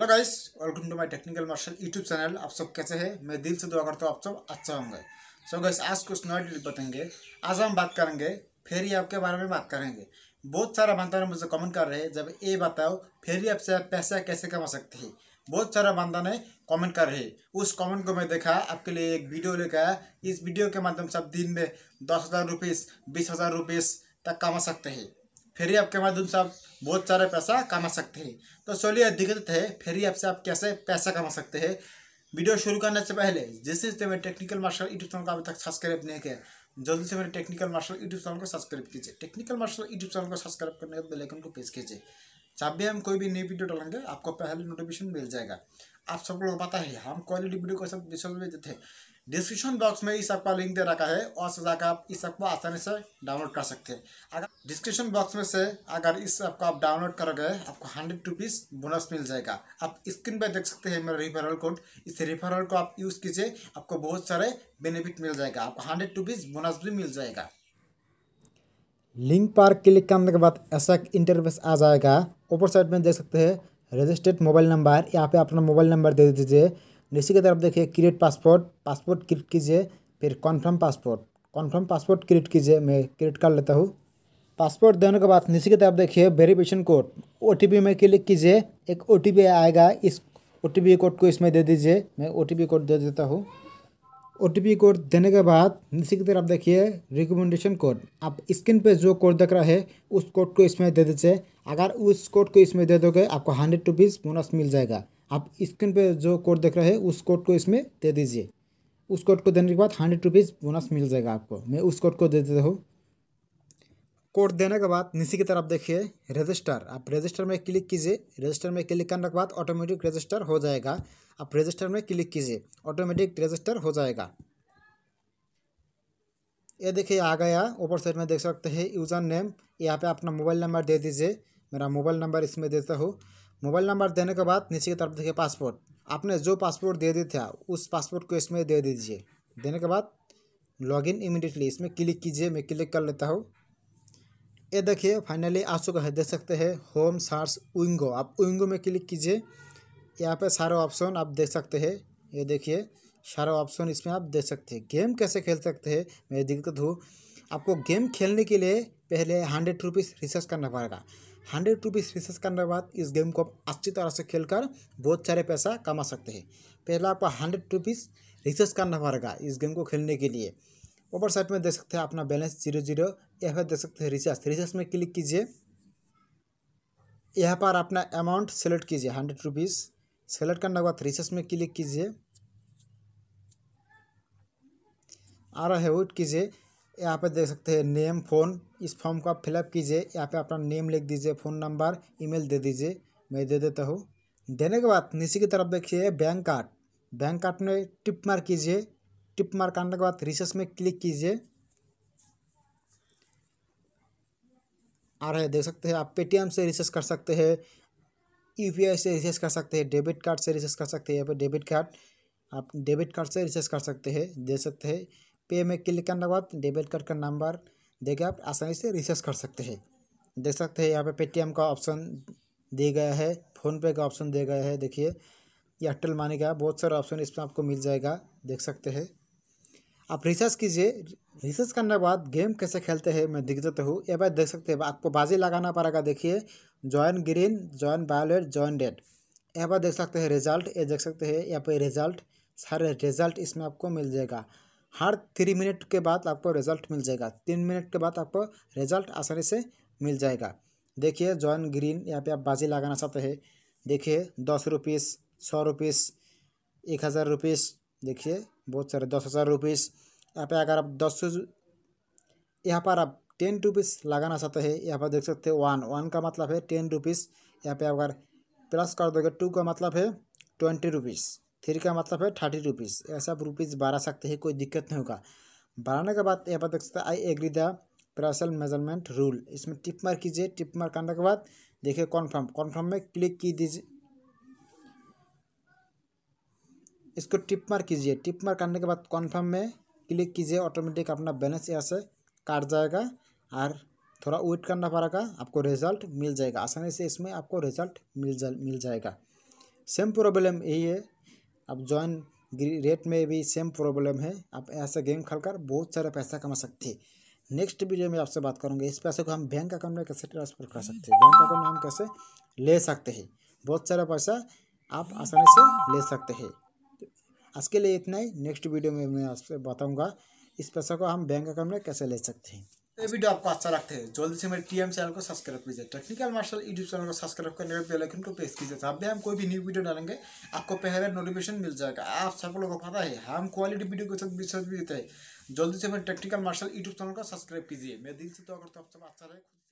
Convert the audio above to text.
hello guys welcome to my Technical Marshal YouTube channel आप सब कैसे हैं मैं दिल से दुआ करता हूँ आप सब अच्छा होंगे सो गाइस आज कुछ नए डिटेल बताएंगे आज हम बात करेंगे फिर ही आपके बारे में बात करेंगे बहुत सारा बंदा ने मुझे कमेंट कर रहे हैं जब ये बताओ फिर ही आपसे पैसा कैसे कमा सकते हैं बहुत सारा बंदा ने कमेंट कर रहे उस कमेंट को मैं देखा आपके लिए एक वीडियो लेकर आया इस वीडियो के माध्यम से आप दिन में दस हज़ार रुपीस बीस हज़ार रुपीज़ तक कमा सकते हैं फिर ही आपके माध्यम से आप बहुत सारा पैसा कमा सकते हैं तो चलिए अधिकृत है फिर ही आपसे आप कैसे पैसा कमा सकते हैं वीडियो शुरू करने से पहले जिससे जिससे मेरे टेक्निकल मार्शल यूट्यूब चैनल को अभी तक सब्सक्राइब नहीं किया जल्दी से मेरे टेक्निकल मार्शल यूट्यूब चैनल को सब्सक्राइब कीजिए टेक्निकल मार्शल यूट्यूब चैनल को सब्सक्राइब करने के बाद आइकन को प्रेस कीजिए जब भी हम कोई भी नई वीडियो डालेंगे आपको पहले नोटिफिकेशन मिल जाएगा आप सब लोग पता है हम क्वालिटी वीडियो को सब विश्वास में देते हैं डिस्क्रिप्शन बॉक्स में इस ऐप का लिंक दे रखा है और से जाकर आप इस ऐप को आसानी से डाउनलोड कर सकते हैं अगर डिस्क्रिप्शन बॉक्स में से अगर इस ऐप को आप डाउनलोड करोगे आपको हंड्रेड रुपीज़ बोनस मिल जाएगा आप स्क्रीन पर देख सकते हैं मेरा रिफरल कोड इस रिफरल को आप यूज़ कीजिए आपको बहुत सारे बेनिफिट मिल जाएगा आपको हंड्रेड रुपीज़ बोनस भी मिल जाएगा लिंक पर क्लिक करने के बाद ऐसा इंटरव्यूस आ जाएगा ऊपर साइड में देख सकते हैं रजिस्टर्ड मोबाइल नंबर यहाँ पे अपना मोबाइल नंबर दे दीजिए नीचे की तरफ देखिए क्रिएट पासपोर्ट पासपोर्ट क्रिएट कीजिए फिर confirm passport confirm passport create कीजिए मैं क्रिएट कर लेता हूँ पासपोर्ट देने के बाद नीचे की तरफ देखिए वेरिफिकेशन कोड ओ में क्लिक कीजिए एक ओ आएगा इस ओ कोड को इसमें दे दीजिए मैं ओ कोड दे देता हूँ ओ कोड देने के बाद नीचे की तरफ देखिए रिकमेंडेशन कोड आप स्क्रीन पे जो कोड देख रहे हैं उस कोड को इसमें दे दीजिए अगर उस कोड को इसमें दे दोगे आपको हंड्रेड रुपीज़ बोनस मिल जाएगा आप स्क्रीन पे जो कोड देख रहे हैं उस कोड को इसमें दे दीजिए उस कोड को देने के बाद हंड्रेड रुपीज़ बोनस मिल जाएगा आपको मैं उस कोड को दे देता हूँ कोड देने के बाद नीचे की तरफ देखिए रजिस्टर आप रजिस्टर में क्लिक कीजिए रजिस्टर में क्लिक करने के बाद ऑटोमेटिक रजिस्टर हो जाएगा आप रजिस्टर में क्लिक कीजिए ऑटोमेटिक रजिस्टर हो जाएगा ये देखिए आ गया ऊपर साइड में देख सकते हैं यूज़र नेम यहाँ पे अपना मोबाइल नंबर दे दीजिए मेरा मोबाइल नंबर इसमें देता हूँ मोबाइल नंबर देने के बाद नीचे की तरफ देखिए पासपोर्ट आपने जो पासपोर्ट दे दिया था उस पासपोर्ट को इसमें दे दीजिए देने के बाद लॉगिन इमीडिएटली इसमें क्लिक कीजिए मैं क्लिक कर लेता हूँ ये देखिए फाइनली आ चुका है देख सकते हैं होम सार्स विंगो आप विंगो में क्लिक कीजिए यहाँ पे सारा ऑप्शन आप देख सकते हैं ये देखिए सारा ऑप्शन इसमें आप देख सकते हैं गेम कैसे खेल सकते हैं मैं दिक्कत हूँ आपको गेम खेलने के लिए पहले हंड्रेड रुपीज़ रिसर्च करना पड़ेगा हंड्रेड रुपीज़ रिसर्च करने के बाद इस गेम को आप अच्छी तरह से खेल कर बहुत सारे पैसा कमा सकते हैं पहला आपको हंड्रेड रुपीज़ रिसर्च करना पड़ेगा इस गेम को खेलने के लिए ऊपर साइड में देख सकते हैं अपना बैलेंस जीरो जीरो या फिर देख सकते हैं रिचार्ज रिचार्ज में क्लिक कीजिए यहाँ पर अपना अमाउंट सेलेक्ट कीजिए हंड्रेड रुपीज़ सेलेक्ट करने के बाद रिचार्ज में क्लिक कीजिए आ रहा है वेट कीजिए यहाँ पे देख सकते हैं नेम फ़ोन इस फॉर्म को आप फिलअप कीजिए यहाँ पे अपना नेम लिख दीजिए फ़ोन नंबर ईमेल दे दीजिए मैं दे देता हूँ देने के बाद नीचे की तरफ देखिए बैंक कार्ड बैंक कार्ड में टिप मार कीजिए टिप मार करने के बाद रिसर्च में क्लिक कीजिए आ रहे देख सकते हैं आप पेटीएम से रिसर्च कर सकते हैं यू से रिसर्च कर सकते हैं डेबिट कार्ड से रिसर्च कर सकते हैं यहाँ पर डेबिट कार्ड आप डेबिट कार्ड से रिसर्च कर सकते हैं दे सकते हैं पे में क्लिक करने के बाद डेबिट कार्ड का नंबर देकर आप आसानी से रिसर्च कर सकते हैं देख सकते हैं यहाँ पे पेटीएम का ऑप्शन दिया गया है फ़ोनपे का ऑप्शन दिया गया है देखिए एयरटेल मानी का बहुत सारे ऑप्शन इसमें आपको मिल जाएगा देख सकते हैं आप रिसर्च कीजिए रिसर्च करने के बाद गेम कैसे खेलते हैं मैं दिख देता तो हूँ यह बात देख सकते हैं आपको बाजी लगाना पड़ेगा देखिए join green join violet join red यह बार देख सकते हैं रिजल्ट ये देख सकते हैं यहाँ पर रिजल्ट सारे रिजल्ट इसमें आपको मिल जाएगा हर थ्री मिनट के बाद आपको रिजल्ट मिल जाएगा तीन मिनट के बाद आपको रिजल्ट आसानी से मिल जाएगा देखिए जॉन ग्रीन यहाँ पे आप बाजी लगाना चाहते हैं देखिए दस रुपीस सौ रुपीस एक हज़ार रुपीस देखिए बहुत सारे दस हज़ार रुपीस यहाँ पे अगर आप दस यहाँ पर आप टेन रुपीस लगाना चाहते हैं यहाँ पर देख सकते हैं वन वन का मतलब है टेन रुपीस यहाँ पे अगर प्लस कर दोगे टू का मतलब है ट्वेंटी रुपीस थ्री का मतलब है थर्टी रुपीज़ ऐसा आप रुपीज़ बढ़ा सकते हैं कोई दिक्कत नहीं होगा बढ़ाने के बाद यहाँ पर देख सकते हैं I agree the parcel measurement rule इसमें टिप मार कीजिए टिप मार करने के बाद देखिए कॉन्फर्म कॉन्फर्म में क्लिक की दीजिए इसको टिप मार्क कीजिए टिप मार करने के बाद कॉन्फर्म में क्लिक कीजिए ऑटोमेटिक अपना बैलेंस यहाँ से काट जाएगा और थोड़ा वेट करना पड़ेगा आपको रिजल्ट मिल जाएगा आसानी से इसमें आपको रिजल्ट मिल जा मिल जाएगा सेम प्रॉब्लम यही है अब जॉइन रेट में भी सेम प्रॉब्लम है आप ऐसा गेम खेल कर बहुत सारा पैसा कमा सकते हैं नेक्स्ट वीडियो में आपसे बात करूँगा इस पैसे को हम बैंक अकाउंट में कैसे ट्रांसफर कर सकते हैं बैंक अकाउंट में हम कैसे ले सकते हैं बहुत सारा पैसा आप आसानी से ले सकते हैं आज के लिए इतना ही नेक्स्ट वीडियो में मैं आपसे बताऊँगा इस पैसा को हम बैंक अकाउंट में कैसे ले सकते हैं तो ये वीडियो आपको अच्छा लगता है जल्दी से मेरे टीएम चैनल को सब्सक्राइब कीजिए टेक्निकल मार्शल यूट्यूब चैनल को सब्सक्राइब करने का बेल आइकन को प्रेस कीजिए जब भी हम कोई भी न्यू वीडियो डालेंगे आपको पहले नोटिफिकेशन मिल जाएगा आप सब लोगों को पता है हम क्वालिटी वीडियो के साथ विश्वास भी देते हैं जल्दी से मेरे टेक्निकल मार्शल यूट्यूब चैनल को सब्सक्राइब कीजिए मैं दिल से तो अगर तो आप सब अच्छा रहे